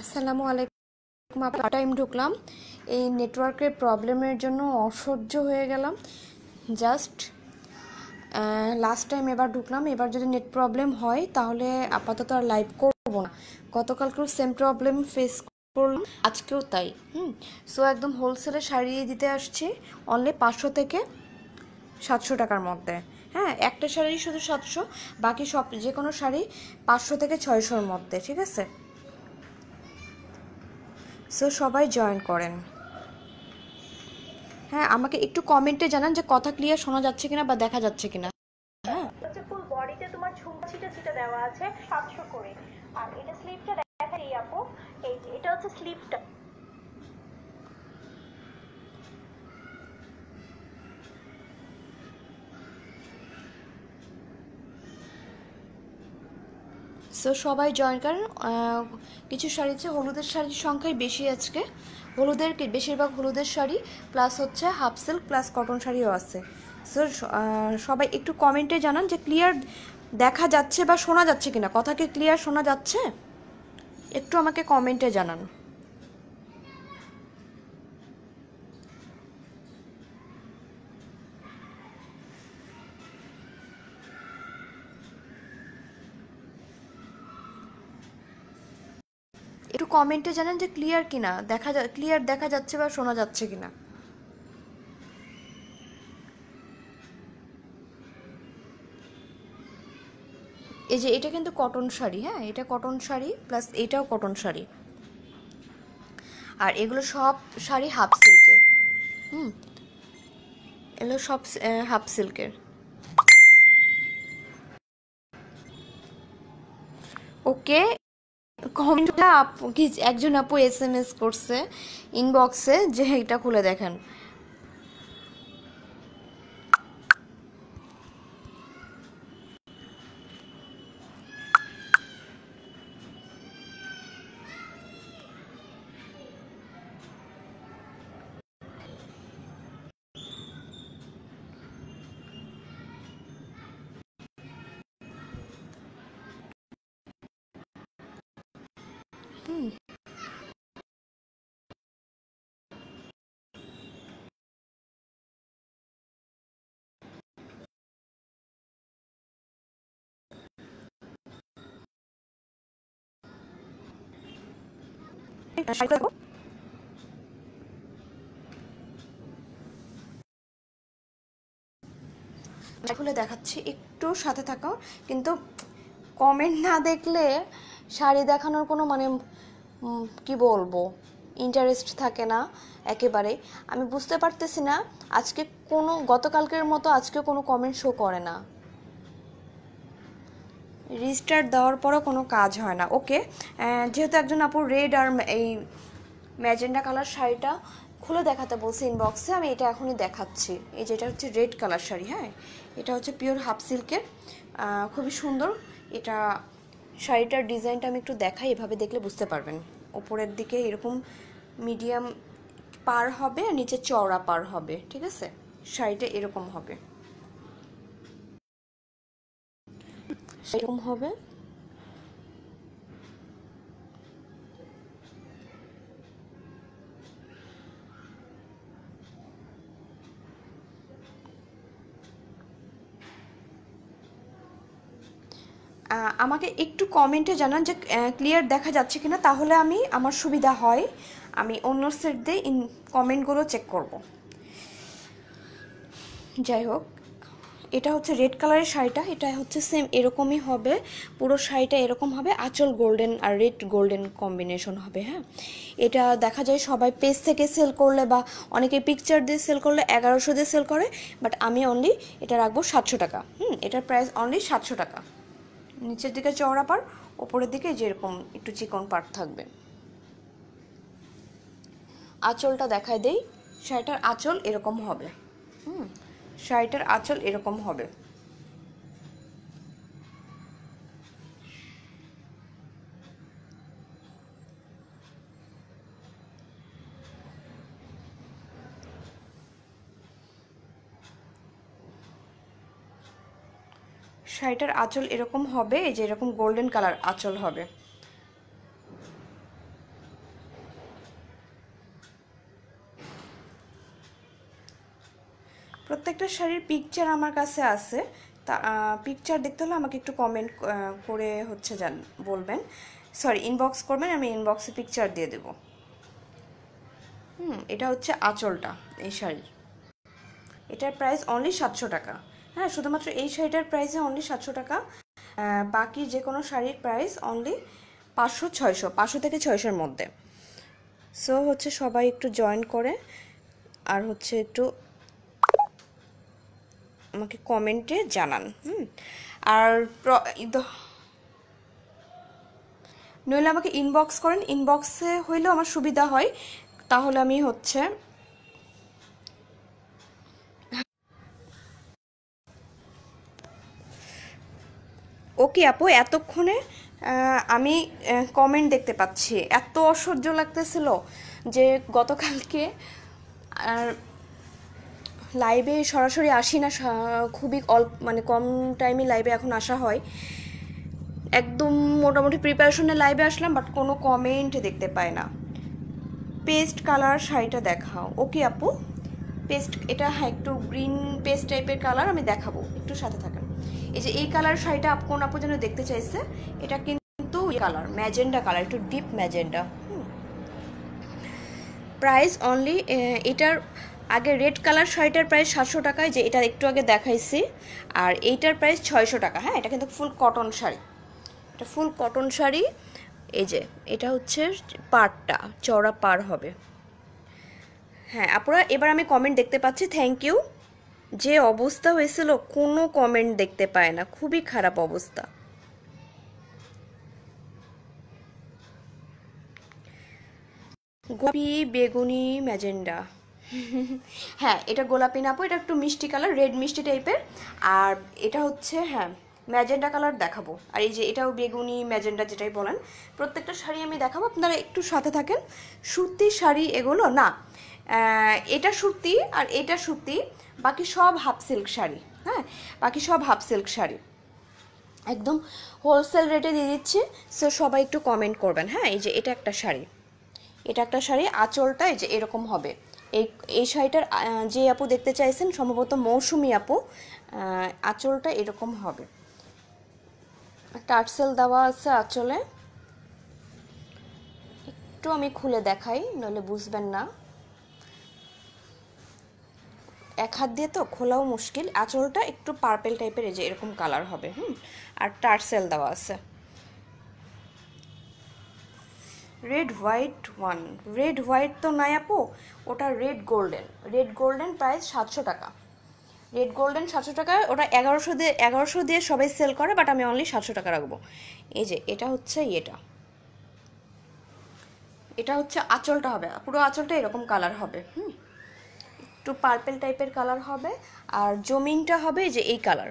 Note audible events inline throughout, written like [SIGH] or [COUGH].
আসসালামু আলাইকুম আপনার টাইম ঢুকলাম এই নেটওয়ার্কের প্রবলেমের জন্য অসহ্য হয়ে গেলাম জাস্ট লাস্ট টাইম এবার ঢুকলাম এবার যদি নেট প্রবলেম হয় তাহলে আপাতত আর লাইভ করবো না গতকালকেও সেম প্রবলেম ফেস করলাম আজকেও তাই হুম সো একদম হোলসেলে সারিয়ে দিতে আসছি অনলি পাঁচশো থেকে সাতশো টাকার মধ্যে হ্যাঁ একটা শাড়ি শুধু সাতশো বাকি সব যে কোনো শাড়ি পাঁচশো থেকে ছয়শোর মধ্যে ঠিক আছে সো সবাই জয়েন করেন হ্যাঁ আমাকে একটু কমেন্টে জানান যে কথা ক্লিয়ার শোনা যাচ্ছে কিনা বা দেখা যাচ্ছে কিনা সো সবাই জয়েন করেন কিছু শাড়ি হচ্ছে হলুদের শাড়ির সংখ্যাই বেশি আজকে হলুদের বেশিরভাগ হলুদের শাড়ি প্লাস হচ্ছে হাফ সিল্ক প্লাস কটন শাড়িও আছে সো সবাই একটু কমেন্টে জানান যে ক্লিয়ার দেখা যাচ্ছে বা শোনা যাচ্ছে কিনা কথা কি ক্লিয়ার শোনা যাচ্ছে একটু আমাকে কমেন্টে জানান একটু কমেন্টে জানান যে ক্লিয়ার কিনা দেখা যা ক্লিয়ার দেখা যাচ্ছে বা শোনা যাচ্ছে কিনা এই যে এটা কিন্তু কটন শাড়ি হ্যাঁ এটা কটন শাড়ি প্লাস এটাও কটন শাড়ি আর এগুলো সব শাড়ি হাফ সিল্কের হুম এগুলো সব হাফ সিল্কের ওকে হোমেন্টুলা কি একজন আপু এস এম এস করছে ইনবক্সে যে এটা খুলে দেখেন আচ্ছা, খুলে দেখাচ্ছি একটু সাথে থাকাও কিন্তু কমেন্ট না দেখলে শাড়ি দেখানোর কোনো মানে কি বলবো ইন্টারেস্ট থাকে না একেবারে আমি বুঝতে পারতেছি না আজকে কোনো গতকালকের মতো আজকে কোনো কমেন্ট শো করে না রিস্টার্ট দেওয়ার পরও কোনো কাজ হয় না ওকে যেহেতু একজন আপুর রেড আর এই ম্যাজেন্ডা কালার শাড়িটা খুলে দেখাতে বলছে ইনবক্সে আমি এটা এখনই দেখাচ্ছি এই যেটা হচ্ছে রেড কালার শাড়ি হ্যাঁ এটা হচ্ছে পিওর হাফ সিল্কের খুবই সুন্দর এটা শাড়িটার ডিজাইনটা আমি একটু দেখাই এভাবে দেখলে বুঝতে পারবেন ওপরের দিকে এরকম মিডিয়াম পার হবে আর নিচে চওড়া পার হবে ঠিক আছে শাড়িটা এরকম হবে সেরকম হবে আমাকে একটু কমেন্টে জানান যে ক্লিয়ার দেখা যাচ্ছে কিনা তাহলে আমি আমার সুবিধা হয় আমি অন্য সেট দিয়ে ইন কমেন্টগুলো চেক করব যাই হোক এটা হচ্ছে রেড কালারের শাড়িটা এটা হচ্ছে সেম এরকমই হবে পুরো শাড়িটা এরকম হবে আঁচল গোল্ডেন আর রেড গোল্ডেন কম্বিনেশন হবে হ্যাঁ এটা দেখা যায় সবাই পেজ থেকে সেল করলে বা অনেকে পিকচার দিয়ে সেল করলে এগারোশো দিয়ে সেল করে বাট আমি অনলি এটা রাখবো সাতশো টাকা হুম এটার প্রাইস অনলি সাতশো টাকা নিচের দিকে চওড়া পার ওপরের দিকে যেরকম একটু চিকন পার থাকবে আঁচলটা দেখায় দেই শাড়িটার আঁচল এরকম হবে হুম শাড়িটার আঁচল এরকম হবে শাড়িটার আঁচল এরকম হবে এই যে এরকম গোল্ডেন কালার আঁচল হবে শাড়ির পিকচার আমার কাছে আছে তা পিকচার দেখতে হলে আমাকে একটু কমেন্ট করে হচ্ছে জান বলবেন সরি ইনবক্স করবেন আমি ইনবক্সে পিকচার দিয়ে দেব হুম এটা হচ্ছে আঁচলটা এই শাড়ির এটার প্রাইস অনলি সাতশো টাকা হ্যাঁ শুধুমাত্র এই শাড়িটার প্রাইসে অনলি সাতশো টাকা বাকি যে কোনো শাড়ির প্রাইস অনলি পাঁচশো ছয়শো পাঁচশো থেকে ছয়শোর মধ্যে সো হচ্ছে সবাই একটু জয়েন করে আর হচ্ছে একটু আমাকে কমেন্টে জানান হুম আর নইলে আমাকে ইনবক্স করেন ইনবক্সে হইলেও আমার সুবিধা হয় তাহলে আমি হচ্ছে ওকে আপু এতক্ষণে আমি কমেন্ট দেখতে পাচ্ছি এত অসহ্য লাগতেছিল যে গতকালকে আর লাইভে সরাসরি আসি না খুবই অল্প মানে কম টাইমে লাইভে এখন আসা হয় একদম মোটামুটি প্রিপারেশনে লাইভে আসলাম বাট কোনো কমেন্ট দেখতে পাই না পেস্ট কালার শাড়িটা দেখাও ওকে আপু পেস্ট এটা হ্যাঁ একটু গ্রিন পেস্ট টাইপের কালার আমি দেখাবো একটু সাথে থাকেন এই যে এই কালার শাড়িটা কোন আপু যেন দেখতে চাইছে এটা কিন্তু কালার ম্যাজেন্ডা কালার একটু ডিপ ম্যাজেন্ডা প্রাইস অনলি এটার আগে রেড কালার শাড়িটার প্রাইস সাতশো টাকায় যে এটা একটু আগে দেখাইছি আর এইটার প্রাইস ছয়শো টাকা হ্যাঁ এটা কিন্তু ফুল কটন শাড়ি এটা ফুল কটন শাড়ি এই যে এটা হচ্ছে পারটা চওড়া পার হবে হ্যাঁ আপনারা এবার আমি কমেন্ট দেখতে পাচ্ছি থ্যাংক ইউ যে অবস্থা হয়েছিল কোনো কমেন্ট দেখতে পায় না খুবই খারাপ অবস্থা গোপি বেগুনি ম্যাজেন্ডা হ্যাঁ এটা গোলাপি নাপো এটা একটু মিষ্টি কালার রেড মিষ্টি টাইপের আর এটা হচ্ছে হ্যাঁ ম্যাজেন্ডা কালার দেখাবো আর এই যে এটাও বেগুনি ম্যাজেন্ডা যেটাই বলেন প্রত্যেকটা শাড়ি আমি দেখাবো আপনারা একটু সাথে থাকেন সুতির শাড়ি এগুলো না এটা সুতি আর এটা সুতি বাকি সব হাফ সিল্ক শাড়ি হ্যাঁ বাকি সব হাফ সিল্ক শাড়ি একদম হোলসেল রেটে দিয়ে দিচ্ছি সো সবাই একটু কমেন্ট করবেন হ্যাঁ এই যে এটা একটা শাড়ি এটা একটা শাড়ি আঁচলটা এই যে এরকম হবে এই এই শাড়িটার যে আপু দেখতে চাইছেন সম্ভবত মৌসুমি আপু আঁচলটা এরকম হবে টাটসেল দেওয়া আছে আঁচলে একটু আমি খুলে দেখাই নইলে বুঝবেন না এক হাত দিয়ে তো খোলাও মুশকিল আঁচলটা একটু পার্পেল টাইপের এই যে এরকম কালার হবে হুম আর টার্সেল দেওয়া আছে red white one red white তো নাই আপু ওটা red golden red golden price সাতশো টাকা রেড গোল্ডেন সাতশো টাকা ওটা এগারোশো দিয়ে এগারোশো দিয়ে সবাই সেল করে বাট আমি অনলি সাতশো টাকা রাখবো এই যে এটা হচ্ছে ইয়েটা এটা হচ্ছে আঁচলটা হবে পুরো আঁচলটা এরকম কালার হবে হুম একটু পার্পেল টাইপের কালার হবে আর জমিনটা হবে যে এই কালার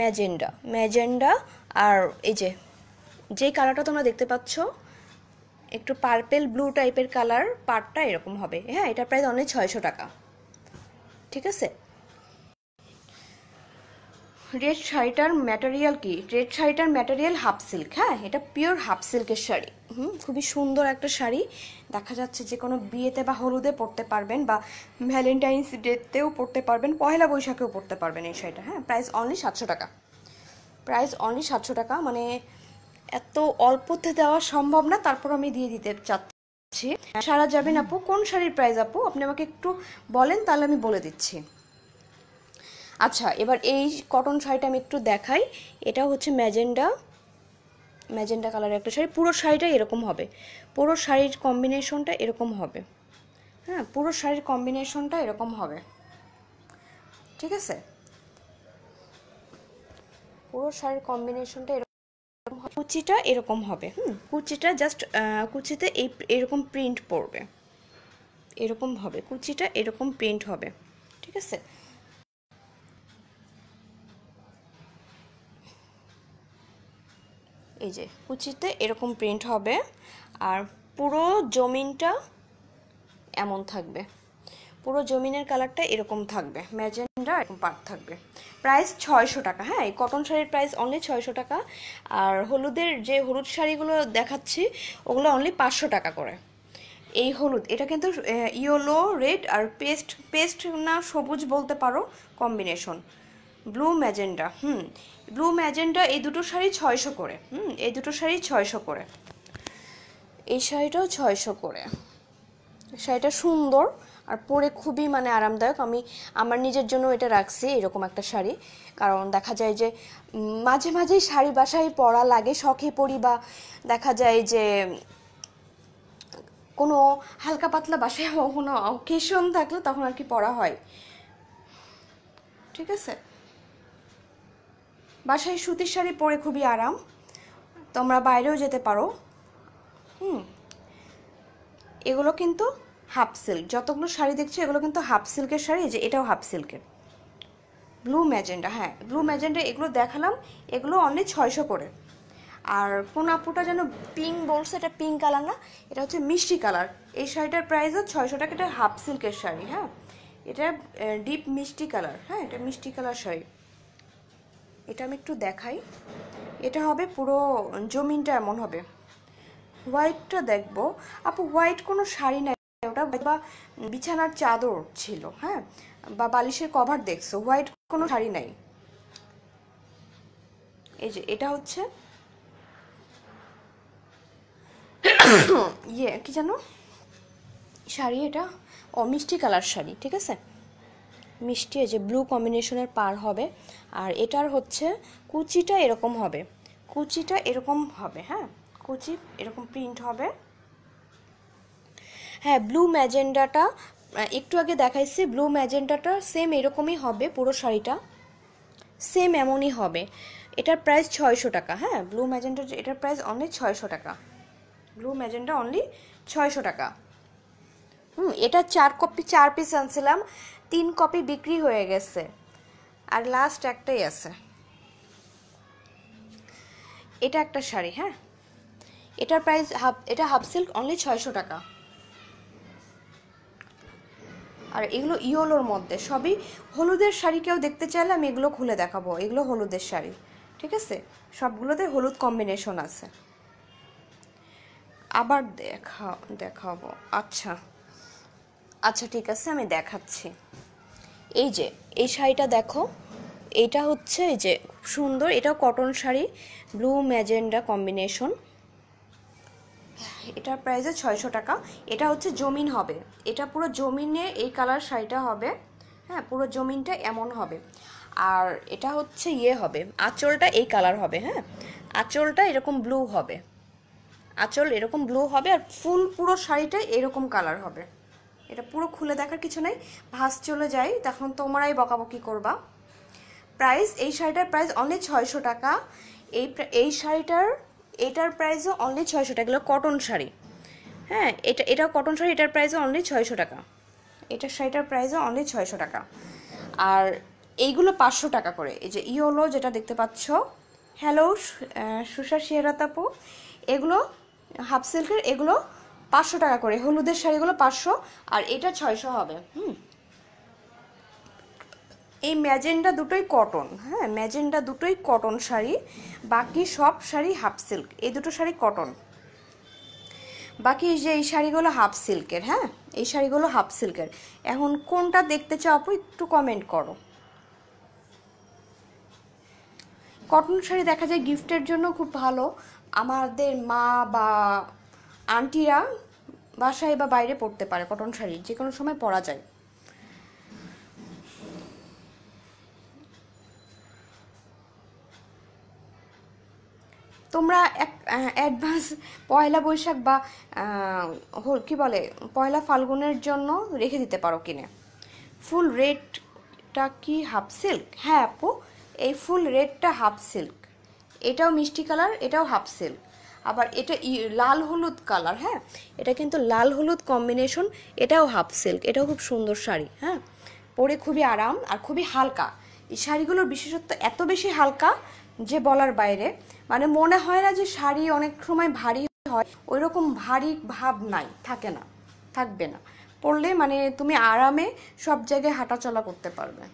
ম্যাজেন্ডা ম্যাজেন্ডা আর এই যে যেই কালারটা তোমরা দেখতে পাচ্ছ একটু পার্পেল ব্লু টাইপের কালার পার্টটা এরকম হবে হ্যাঁ এটা প্রাইস অনেক ছয়শো টাকা ঠিক আছে রেড শাড়িটার ম্যাটেরিয়াল কি রেড শাড়িটার ম্যাটেরিয়াল হাফ সিল্ক হ্যাঁ এটা পিওর হাফ সিল্কের শাড়ি হুম খুবই সুন্দর একটা শাড়ি দেখা যাচ্ছে যে কোনো বিয়েতে বা হলুদে পরতে পারবেন বা ভ্যালেন্টাইন্স ডেতেও পরতে পারবেন পয়লা বৈশাখেও পরতে পারবেন এই শাড়িটা হ্যাঁ প্রাইস অনলি সাতশো টাকা প্রাইস অনলি সাতশো টাকা মানে এত অল্পতে দেওয়া সম্ভব না তারপর আমি দিয়ে দিতে চাচ্ছি সারা যাবেন আপু কোন শাড়ির প্রাইস আপু আপনি আমাকে একটু বলেন তাহলে আমি বলে দিচ্ছি আচ্ছা এবার এই কটন শাড়িটা আমি একটু দেখাই এটা হচ্ছে ম্যাজেন্ডা ম্যাজেন্ডা কালারের একটা শাড়ি পুরো শাড়িটাই এরকম হবে পুরো শাড়ির কম্বিনেশনটা এরকম হবে হ্যাঁ পুরো শাড়ির কম্বিনেশনটা এরকম হবে ঠিক আছে পুরো শাড়ির কম্বিনেশনটা কুচিটা এরকম হবে হুম কুচিটা জাস্ট কুচিতে এই এরকম প্রিন্ট পড়বে এরকম হবে কুচিটা এরকম প্রিন্ট হবে ঠিক আছে এই যে কুচিতে এরকম প্রিন্ট হবে আর পুরো জমিনটা এমন থাকবে পুরো জমিনের কালারটা এরকম থাকবে ম্যাজেন্ট ডিজাইনটার এরকম পার্ট থাকবে প্রাইস ছয়শো টাকা হ্যাঁ এই কটন শাড়ির প্রাইস অনলি ছয়শো টাকা আর হলুদের যে হলুদ শাড়িগুলো দেখাচ্ছি ওগুলো অনলি পাঁচশো টাকা করে এই হলুদ এটা কিন্তু ইয়েলো রেড আর পেস্ট পেস্ট না সবুজ বলতে পারো কম্বিনেশন ব্লু ম্যাজেন্ডা হুম ব্লু ম্যাজেন্ডা এই দুটো শাড়ি ছয়শো করে হুম এই দুটো শাড়ি ছয়শো করে এই শাড়িটাও ছয়শো করে শাড়িটা সুন্দর আর পরে খুবই মানে আরামদায়ক আমি আমার নিজের জন্য এটা রাখছি এরকম একটা শাড়ি কারণ দেখা যায় যে মাঝে মাঝেই শাড়ি বাসায় পরা লাগে শখে পরি বা দেখা যায় যে কোনো হালকা পাতলা বাসায় [LAUGHS] কোনো অকেশন থাকলে তখন আর কি পরা হয় ঠিক আছে বাসায় সুতির শাড়ি পরে খুবই আরাম তোমরা বাইরেও যেতে পারো হুম এগুলো কিন্তু হাফ সিল্ক যতগুলো শাড়ি দেখছো এগুলো কিন্তু হাফ সিল্কের শাড়ি যে এটাও হাফ সিল্কের ব্লু ম্যাজেন্ডা হ্যাঁ ব্লু ম্যাজেন্ডা এগুলো দেখালাম এগুলো অনলি ছয়শো করে আর কোন আপুটা যেন পিঙ্ক বলছে এটা পিঙ্ক কালার না এটা হচ্ছে মিষ্টি কালার এই শাড়িটার প্রাইস হচ্ছে ছয়শো টাকা এটা হাফ সিল্কের শাড়ি হ্যাঁ এটা ডিপ মিষ্টি কালার হ্যাঁ এটা মিষ্টি কালার শাড়ি এটা আমি একটু দেখাই এটা হবে পুরো জমিনটা এমন হবে হোয়াইটটা দেখবো আপু হোয়াইট কোনো শাড়ি নাই ওটা বা বিছানার চাদর ছিল হ্যাঁ বা বালিশের কভার দেখছো হোয়াইট কোনো শাড়ি নাই এই যে এটা হচ্ছে [COUGHS] ইয়ে কি জানো শাড়ি এটা ও মিষ্টি কালার শাড়ি ঠিক আছে মিষ্টি যে ব্লু কম্বিনেশনের পার হবে আর এটার হচ্ছে কুচিটা এরকম হবে কুচিটা এরকম হবে হ্যাঁ কুচি এরকম প্রিন্ট হবে হ্যাঁ ব্লু ম্যাজেন্ডাটা একটু আগে দেখাইছি ব্লু ম্যাজেন্ডাটা সেম এরকমই হবে পুরো শাড়িটা সেম এমনই হবে এটার প্রাইস ছয়শো টাকা হ্যাঁ ব্লু ম্যাজেন্ডা এটার প্রাইস অনলি ছয়শো টাকা ব্লু ম্যাজেন্ডা অনলি ছয়শো টাকা হুম এটা চার কপি চার পিস আনছিলাম তিন কপি বিক্রি হয়ে গেছে আর লাস্ট একটাই আছে এটা একটা শাড়ি হ্যাঁ এটার প্রাইস হাফ এটা হাফ সিল্ক অনলি ছয়শো টাকা আর এগুলো ইয়োলোর মধ্যে সবই হলুদের শাড়ি কেউ দেখতে চাইলে আমি এগুলো খুলে দেখাবো এগুলো হলুদের শাড়ি ঠিক আছে সবগুলোতে হলুদ কম্বিনেশন আছে আবার দেখা দেখাবো আচ্ছা আচ্ছা ঠিক আছে আমি দেখাচ্ছি এই যে এই শাড়িটা দেখো এটা হচ্ছে এই যে খুব সুন্দর এটাও cotton sari blue magenta combination এটার প্রাইস ছয়শো টাকা এটা হচ্ছে জমিন হবে এটা পুরো জমিনে এই কালার শাড়িটা হবে হ্যাঁ পুরো জমিনটা এমন হবে আর এটা হচ্ছে ইয়ে হবে আঁচলটা এই কালার হবে হ্যাঁ আঁচলটা এরকম ব্লু হবে আঁচল এরকম ব্লু হবে আর ফুল পুরো শাড়িটা এরকম কালার হবে এটা পুরো খুলে দেখার কিছু নাই ভাস চলে যায় তখন তোমরাই বকাবকি করবা প্রাইস এই শাড়িটার প্রাইস অনেক ছয়শো টাকা এই এই শাড়িটার এটার প্রাইসও অনলি ছয়শো টাকা এগুলো কটন শাড়ি হ্যাঁ এটা এটা কটন শাড়ি এটার প্রাইসও অনলি ছয়শো টাকা এটার শাড়িটার প্রাইসও অনলি ছয়শো টাকা আর এইগুলো পাঁচশো টাকা করে এই যে ইয়োলো যেটা দেখতে পাচ্ছ হ্যালো সুষা শিয়ারাতাপু এগুলো হাফ সিল্কের এগুলো পাঁচশো টাকা করে হলুদের শাড়িগুলো পাঁচশো আর এটা ছয়শো হবে হুম এই ম্যাজেন্ডা দুটোই কটন হ্যাঁ ম্যাজেন্ডা দুটোই কটন শাড়ি বাকি সব শাড়ি হাফ সিল্ক এই দুটো শাড়ি কটন বাকি যে এই শাড়িগুলো হাফ সিল্কের হ্যাঁ এই শাড়িগুলো হাফ সিল্কের এখন কোনটা দেখতে চাও আপু একটু কমেন্ট করো কটন শাড়ি দেখা যায় গিফটের জন্য খুব ভালো আমাদের মা বা আন্টিরা বাসায় বা বাইরে পড়তে পারে কটন শাড়ি যে কোনো সময় পরা যায় তোমরা এক অ্যাডভান্স পয়লা বৈশাখ বা কি বলে পয়লা ফাল্গুনের জন্য রেখে দিতে পারো কিনে ফুল রেডটা কি হাফ সিল্ক হ্যাঁ আপু এই ফুল রেডটা হাফ সিল্ক এটাও মিষ্টি কালার এটাও হাফ সিল্ক আবার এটা লাল হলুদ কালার হ্যাঁ এটা কিন্তু লাল হলুদ কম্বিনেশন এটাও হাফ সিল্ক এটাও খুব সুন্দর শাড়ি হ্যাঁ পরে খুবই আরাম আর খুবই হালকা এই শাড়িগুলোর বিশেষত্ব এত বেশি হালকা যে বলার বাইরে মানে মনে হয় না যে শাড়ি অনেক সময় ভারী হয় ওই রকম ভারী ভাব নাই থাকে না থাকবে না পরলে মানে তুমি আরামে সব জায়গায় হাঁটাচলা করতে পারবে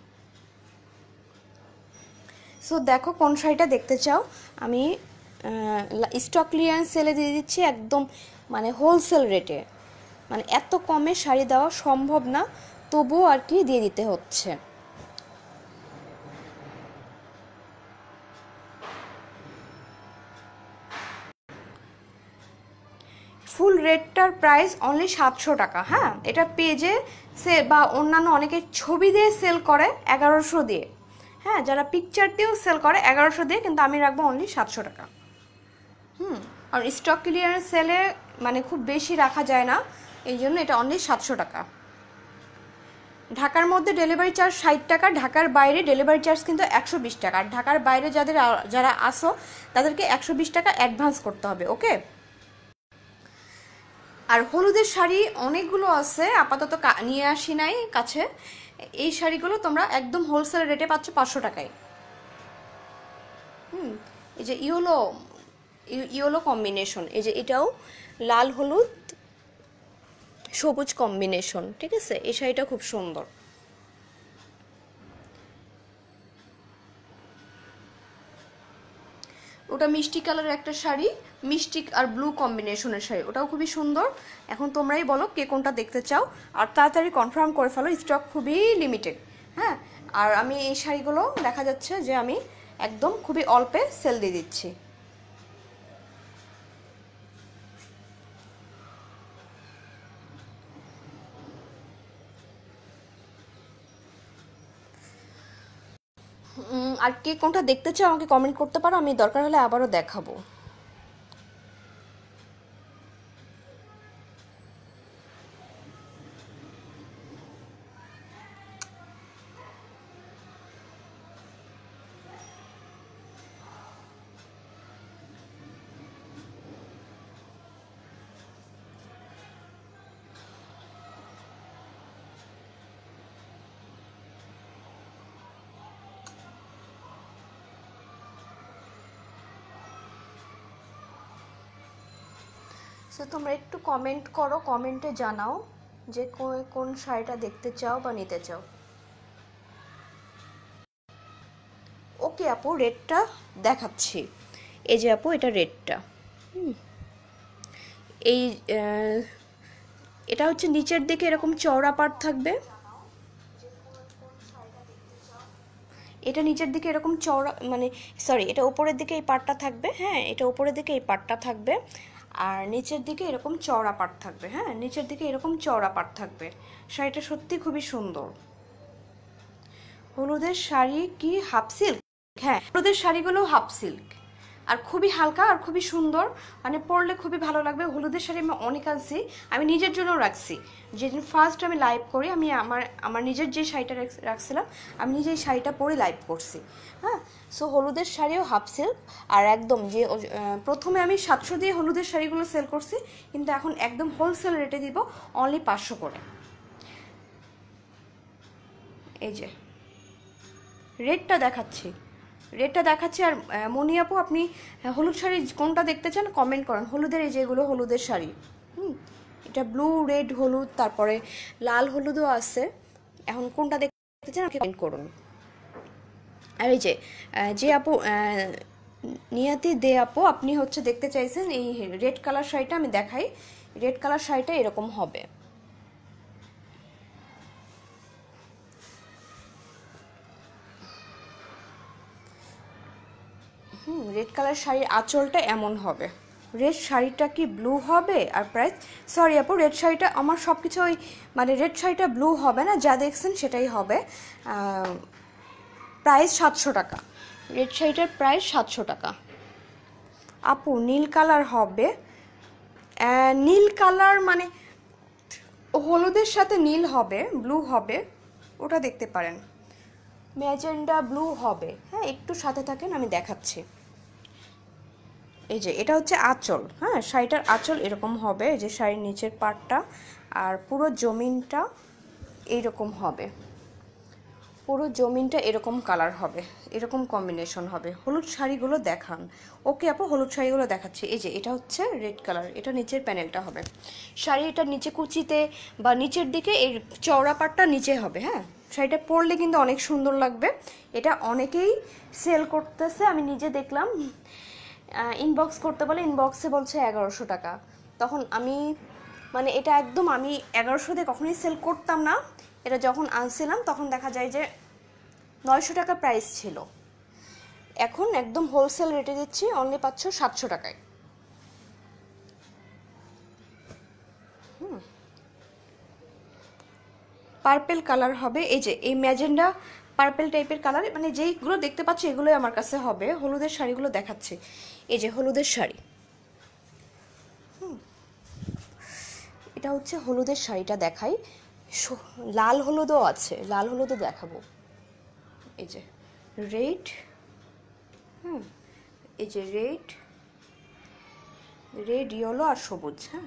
সো দেখো কোন শাড়িটা দেখতে চাও আমি স্টক ক্লিয়ারেন্স সেলে দিয়ে দিচ্ছি একদম মানে হোলসেল রেটে মানে এত কমে শাড়ি দেওয়া সম্ভব না তবুও আর কি দিয়ে দিতে হচ্ছে ফুল রেডটার প্রাইস অনলি সাতশো টাকা হ্যাঁ এটা পেজে সে বা অন্যান্য অনেকে ছবি দিয়ে সেল করে এগারোশো দিয়ে হ্যাঁ যারা পিকচার দিয়েও সেল করে এগারোশো দিয়ে কিন্তু আমি রাখবো অনলি সাতশো টাকা হুম আর স্টক ক্লিয়ার সেলে মানে খুব বেশি রাখা যায় না এই জন্য এটা অনলি সাতশো টাকা ঢাকার মধ্যে ডেলিভারি চার্জ ষাট টাকা ঢাকার বাইরে ডেলিভারি চার্জ কিন্তু একশো বিশ টাকা ঢাকার বাইরে যাদের যারা আসো তাদেরকে একশো বিশ টাকা অ্যাডভান্স করতে হবে ওকে আর হলুদের শাড়ি অনেকগুলো আছে আপাতত নিয়ে আসি নাই কাছে এই শাড়িগুলো তোমরা একদম হোলসেল রেটে পাচ্ছ পাঁচশো টাকায় হুম এই যে ইয়োলো ইয়োলো কম্বিনেশন এই যে এটাও লাল হলুদ সবুজ কম্বিনেশন ঠিক আছে এই শাড়িটা খুব সুন্দর ওটা মিষ্টি কালারের একটা শাড়ি মিষ্টি আর ব্লু কম্বিনেশনের শাড়ি ওটাও খুবই সুন্দর এখন তোমরাই বলো কে কোনটা দেখতে চাও আর তাড়াতাড়ি কনফার্ম করে ফেলো স্টক খুবই লিমিটেড হ্যাঁ আর আমি এই শাড়িগুলো দেখা যাচ্ছে যে আমি একদম খুবই অল্পে সেল দিয়ে দিচ্ছি আর কে কোনটা দেখতে চাও আমাকে কমেন্ট করতে পারো আমি দরকার হলে আবারও দেখাবো তো তোমরা একটু কমেন্ট করো কমেন্টে জানাও যে কোন শাড়িটা দেখতে চাও বা নিতে চাও ওকে আপু রেডটা দেখাচ্ছি এই যে আপু এটা রেডটা এই এটা হচ্ছে নিচের দিকে এরকম চওড়া পার্ট থাকবে এটা নিচের দিকে এরকম চওড়া মানে সরি এটা ওপরের দিকে এই পার্টটা থাকবে হ্যাঁ এটা ওপরের দিকে এই পার্টটা থাকবে আর নিচের দিকে এরকম চওড়া পাট থাকবে হ্যাঁ নিচের দিকে এরকম চওড়া পাট থাকবে শাড়িটা সত্যি খুবই সুন্দর হলুদের শাড়ি কি হাফ সিল্ক হ্যাঁ হলুদের শাড়িগুলো হাফ সিল্ক আর খুবই হালকা আর খুবই সুন্দর মানে পরলে খুবই ভালো লাগবে হলুদের শাড়ি আমি অনেক আনছি আমি নিজের জন্য রাখছি যেদিন ফার্স্ট আমি লাইভ করি আমি আমার আমার নিজের যে শাড়িটা রাখছিলাম আমি নিজেই শাড়িটা পরে লাইভ করছি হ্যাঁ সো হলুদের শাড়িও হাফ সেল্ক আর একদম যে প্রথমে আমি সাতশো দিয়ে হলুদের শাড়িগুলো সেল করছি কিন্তু এখন একদম হোলসেল রেটে দিব অনলি পাঁচশো করে এই যে রেটটা দেখাচ্ছি রেডটা দেখাচ্ছি আর মনি আপু আপনি হলুদ শাড়ি কোনটা দেখতে চান কমেন্ট করেন হলুদের এই যেগুলো হলুদের শাড়ি হুম এটা ব্লু রেড হলুদ তারপরে লাল হলুদও আছে এখন কোনটা দেখতে চান কমেন্ট করুন আর এই যে যে আপু নিয়াতি দে আপু আপনি হচ্ছে দেখতে চাইছেন এই রেড কালার শাড়িটা আমি দেখাই রেড কালার শাড়িটা এরকম হবে হুম রেড কালার শাড়ির আঁচলটা এমন হবে রেড শাড়িটা কি ব্লু হবে আর প্রাইস সরি আপু রেড শাড়িটা আমার সব কিছু ওই মানে রেড শাড়িটা ব্লু হবে না যা দেখছেন সেটাই হবে প্রাইস সাতশো টাকা রেড শাড়িটার প্রাইস সাতশো টাকা আপু নীল কালার হবে নীল কালার মানে হলুদের সাথে নীল হবে ব্লু হবে ওটা দেখতে পারেন ম্যাজেন্ডা ব্লু হবে হ্যাঁ একটু সাথে থাকেন আমি দেখাচ্ছি এই যে এটা হচ্ছে আঁচল হ্যাঁ শাড়িটার আঁচল এরকম হবে যে শাড়ির নিচের পাটটা আর পুরো জমিনটা এইরকম হবে পুরো জমিনটা এরকম কালার হবে এরকম কম্বিনেশন হবে হলুদ শাড়িগুলো দেখান ওকে আপু হলুদ শাড়িগুলো দেখাচ্ছি এই যে এটা হচ্ছে রেড কালার এটা নিচের প্যানেলটা হবে শাড়ি এটা নিচে কুচিতে বা নিচের দিকে এর চওড়া পাটটা নিচে হবে হ্যাঁ শাড়িটা পরলে কিন্তু অনেক সুন্দর লাগবে এটা অনেকেই সেল করতেছে আমি নিজে দেখলাম ইনবক্স করতে বলে ইনবক্সে বলছে এগারোশো টাকা তখন আমি মানে এটা একদম আমি এগারোশো দিয়ে কখনোই সেল করতাম না এটা যখন আনছিলাম তখন দেখা যায় যে নয়শো টাকা প্রাইস ছিল এখন একদম হোলসেল রেটে দিচ্ছি অনলি পাচ্ছ সাতশো টাকায় পার্পেল কালার হবে এই যে এই ম্যাজেন্ডা পার্পেল টাইপের কালার মানে যেইগুলো দেখতে পাচ্ছি এগুলোই আমার কাছে হবে হলুদের শাড়িগুলো দেখাচ্ছে এই যে হলুদের শাড়ি এটা হচ্ছে হলুদের শাড়িটা দেখাই লাল হলুদও আছে লাল হলুদও দেখাবো এই যে রেড হুম এই যে রেড রেড ইয়েলো আর সবুজ হ্যাঁ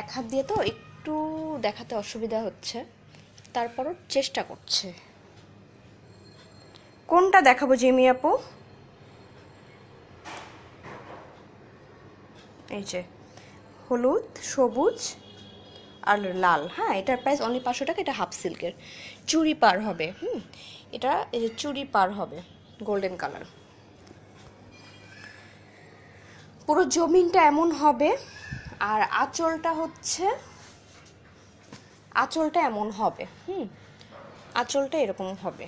এক হাত দিয়ে তো একটু দেখাতে অসুবিধা হচ্ছে তারপরও চেষ্টা করছে কোনটা দেখাবো জিমি আপু এই যে হলুদ সবুজ আর লাল হ্যাঁ এটার প্রাইস অনলি পাঁচশো টাকা এটা হাফ সিল্কের চুড়ি পার হবে হুম এটা এই যে চুড়ি পার হবে গোল্ডেন কালার পুরো জমিনটা এমন হবে আর আঁচলটা হচ্ছে আঁচলটা এমন হবে হুম আঁচলটা এরকম হবে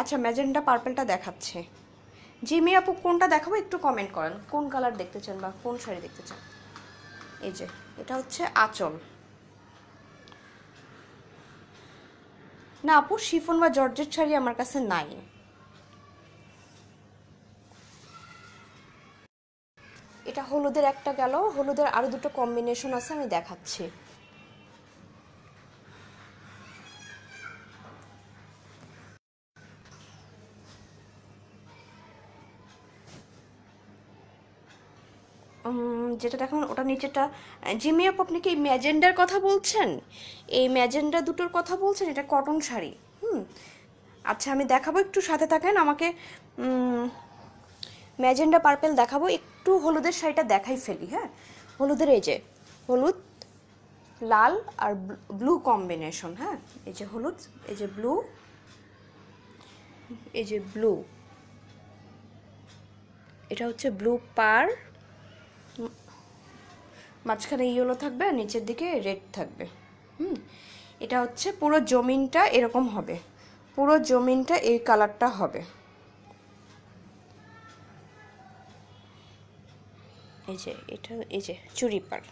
আচ্ছা ম্যাজেন্ডা পার্পেলটা দেখাচ্ছে মেয়ে আপু কোনটা দেখাবো একটু কমেন্ট করেন কোন কালার দেখতে চান বা কোন শাড়ি দেখতে চান এই যে এটা হচ্ছে আঁচল না আপু শিফন বা জর্জের শাড়ি আমার কাছে নাই এটা হলুদের একটা গেল হলুদের আরও দুটো কম্বিনেশন আছে আমি দেখাচ্ছি যেটা দেখেন ওটা নিচেটা জিমি আপ আপনি কি ম্যাজেন্ডার কথা বলছেন এই ম্যাজেন্ডা দুটোর কথা বলছেন এটা কটন শাড়ি হুম আচ্ছা আমি দেখাবো একটু সাথে থাকেন আমাকে ম্যাজেন্ডা পার্পেল দেখাবো একটু হলুদের শাড়িটা দেখাই ফেলি হ্যাঁ হলুদের এই যে হলুদ লাল আর ব্লু কম্বিনেশন হ্যাঁ এই যে হলুদ এই যে ব্লু এই যে ব্লু এটা হচ্ছে ব্লু পার মাঝখানে ইয়েলো থাকবে আর নিচের দিকে রেড থাকবে হুম এটা হচ্ছে পুরো জমিনটা এরকম হবে পুরো জমিনটা এই কালারটা হবে এই যে এটা এই যে চুরিপার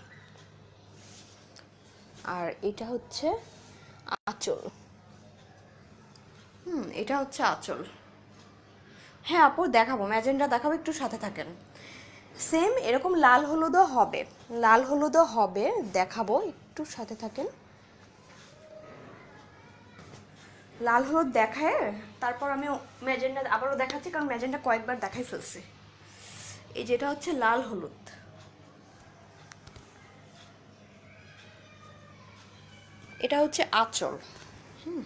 আর এটা হচ্ছে আঁচল হুম এটা হচ্ছে আঁচল হ্যাঁ আপু দেখাবো ম্যাজেন্ডা দেখাবো একটু সাথে থাকেন সেম এরকম লাল হলুদও হবে লাল হলুদও হবে দেখাবো একটু সাথে থাকেন লাল হলুদ দেখায় তারপর আমি ম্যাজেন্ডা আবারও দেখাচ্ছি কারণ ম্যাজেন্ডা কয়েকবার দেখাই ফেলছে এই যেটা হচ্ছে লাল হলুদ এটা হচ্ছে আঁচল হুম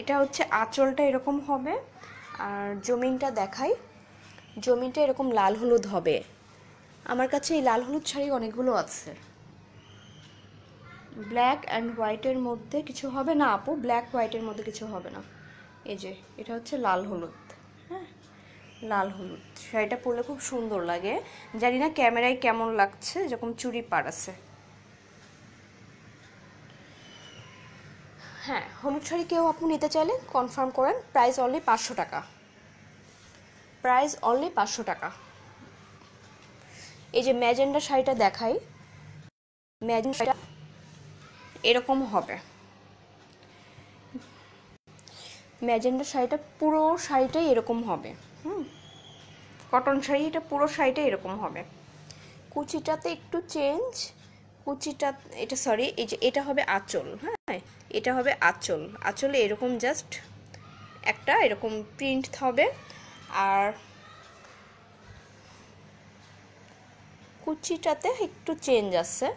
এটা হচ্ছে আঁচলটা এরকম হবে আর জমিনটা দেখায় জমিটা এরকম লাল হলুদ হবে আমার কাছে এই লাল হলুদ শাড়ি অনেকগুলো আছে ব্ল্যাক অ্যান্ড হোয়াইটের মধ্যে কিছু হবে না আপু ব্ল্যাক হোয়াইটের মধ্যে কিছু হবে না এই যে এটা হচ্ছে লাল হলুদ হ্যাঁ লাল হলুদ শাড়িটা পরলে খুব সুন্দর লাগে জানি না ক্যামেরায় কেমন লাগছে যেরকম চুরি পার আছে হ্যাঁ হলুদ শাড়ি কেউ আপনি নিতে চাইলে কনফার্ম করেন প্রাইস অনলি পাঁচশো টাকা প্রাইস অনলি পাঁচশো টাকা এই যে ম্যাজেন্ডা শাড়িটা দেখাই ম্যাজেন্ডা শাড়িটা এরকম হবে ম্যাজেন্ডা শাড়িটা পুরো শাড়িটাই এরকম হবে হুম কটন শাড়ি এটা পুরো শাড়িটা এরকম হবে কুচিটাতে একটু চেঞ্জ কুচিটা এটা সরি এই যে এটা হবে আঁচল হ্যাঁ এটা হবে আঁচল আঁচলে এরকম জাস্ট একটা এরকম প্রিন্ট হবে আর কুচিটাতে একটু চেঞ্জ আছে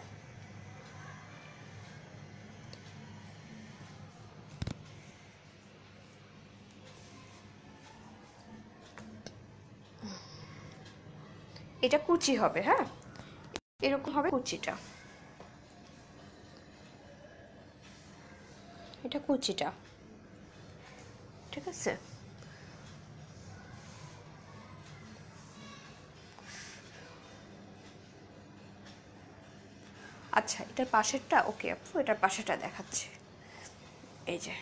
এটা কুচি হবে হ্যাঁ এরকম হবে কুচিটা এটা কুচিটা ঠিক আছে আচ্ছা এটার পাশেরটা ওকে আপু এটার পাশেরটা দেখাচ্ছে এই যে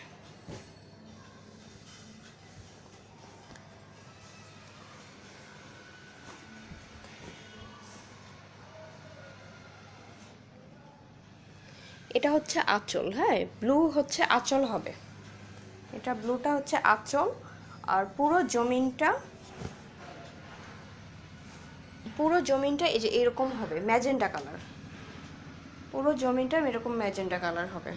এটা হচ্ছে আঁচল হ্যাঁ ব্লু হচ্ছে আঁচল হবে এটা ব্লুটা হচ্ছে আঁচল আর পুরো জমিনটা পুরো জমিনটা এই যে এরকম হবে ম্যাজেন্ডা কালার পুরো জমিটা এরকম ম্যাজেন্টা কালার হবে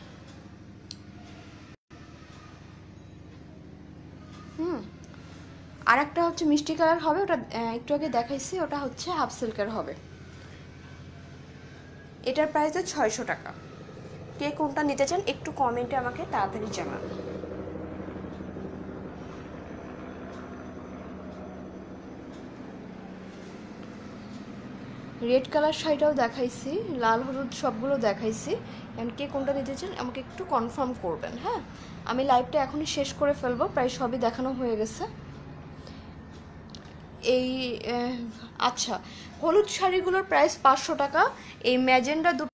হুম আর একটা হচ্ছে মিষ্টি কালার হবে ওটা একটু আগে দেখাইছি ওটা হচ্ছে হাফ সিল্কের হবে এটার প্রাইস ছয়শো টাকা কে কোনটা নিতে চান একটু কমেন্টে আমাকে তাড়াতাড়ি জানান রেড কালার শাড়িটাও দেখাইছি লাল হলুদ সবগুলো দেখাইছি অ্যান্ড কে কোনটা নিতে চান আমাকে একটু কনফার্ম করবেন হ্যাঁ আমি লাইভটা এখনই শেষ করে ফেলবো প্রায় সবই দেখানো হয়ে গেছে এই আচ্ছা হলুদ শাড়িগুলোর প্রাইস পাঁচশো টাকা এই ম্যাজেন্ডা দুটো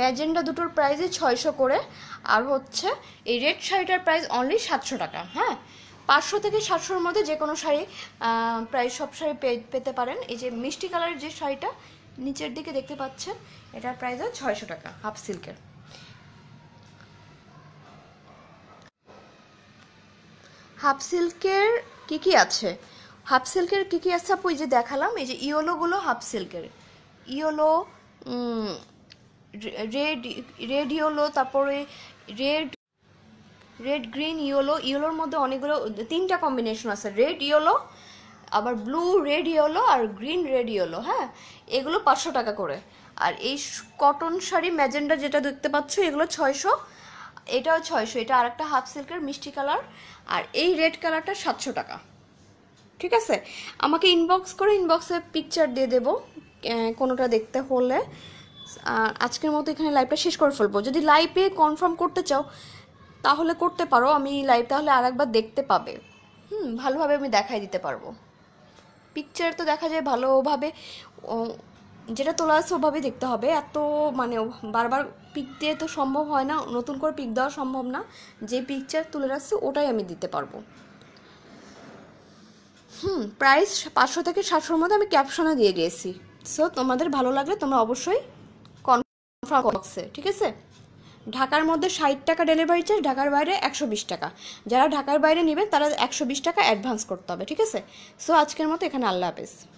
ম্যাজেন্ডা দুটোর প্রাইসই ছয়শো করে আর হচ্ছে এই রেড শাড়িটার প্রাইস অনলি সাতশো টাকা হ্যাঁ পাঁচশো থেকে সাতশোর মধ্যে যে কোনো শাড়ি প্রায় সব শাড়ি পেতে পারেন এই যে মিষ্টি কালারের যে শাড়িটা নিচের দিকে দেখতে পাচ্ছেন এটার প্রাইস হয় ছয়শো টাকা হাফ সিল্কের হাফ সিল্কের কি কি আছে হাফ সিল্কের কি কি আছে আপু এই যে দেখালাম এই যে ইয়োলোগুলো হাফ সিল্কের ইয়োলো রেড রেড ইয়োলো তারপরে রেড রেড গ্রিন ইয়েলো ইয়েলোর মধ্যে অনেকগুলো তিনটা কম্বিনেশন আছে রেড ইয়েলো আবার ব্লু রেড ইয়েলো আর গ্রিন রেড ইয়েলো হ্যাঁ এগুলো পাঁচশো টাকা করে আর এই কটন শাড়ি ম্যাজেন্ডা যেটা দেখতে পাচ্ছ এগুলো ছয়শো এটাও ছয়শো এটা আর একটা হাফ সিল্কের মিষ্টি কালার আর এই রেড কালারটা সাতশো টাকা ঠিক আছে আমাকে ইনবক্স করে ইনবক্সে পিকচার দিয়ে দেবো কোনোটা দেখতে হলে আজকের মতো এখানে লাইভটা শেষ করে ফেলবো যদি লাইভে কনফার্ম করতে চাও তাহলে করতে পারো আমি লাইভ তাহলে আর একবার দেখতে পাবে হুম ভালোভাবে আমি দেখাই দিতে পারবো পিকচার তো দেখা যায় ভালোভাবে যেটা তোলা সেভাবে ওভাবেই দেখতে হবে এত মানে বারবার পিক দিয়ে তো সম্ভব হয় না নতুন করে পিক দেওয়া সম্ভব না যে পিকচার তুলে রাখছে ওটাই আমি দিতে পারবো হুম প্রাইস পাঁচশো থেকে সাতশোর মধ্যে আমি ক্যাপশনে দিয়ে দিয়েছি সো তোমাদের ভালো লাগলে তোমরা অবশ্যই কনফার্ম বক্সে ঠিক আছে ঢাকার মধ্যে ষাট টাকা ডেলিভারি চার্জ ঢাকার বাইরে একশো বিশ টাকা যারা ঢাকার বাইরে নেবেন তারা একশো বিশ টাকা অ্যাডভান্স করতে হবে ঠিক আছে সো আজকের মতো এখানে আল্লাহ হাফেজ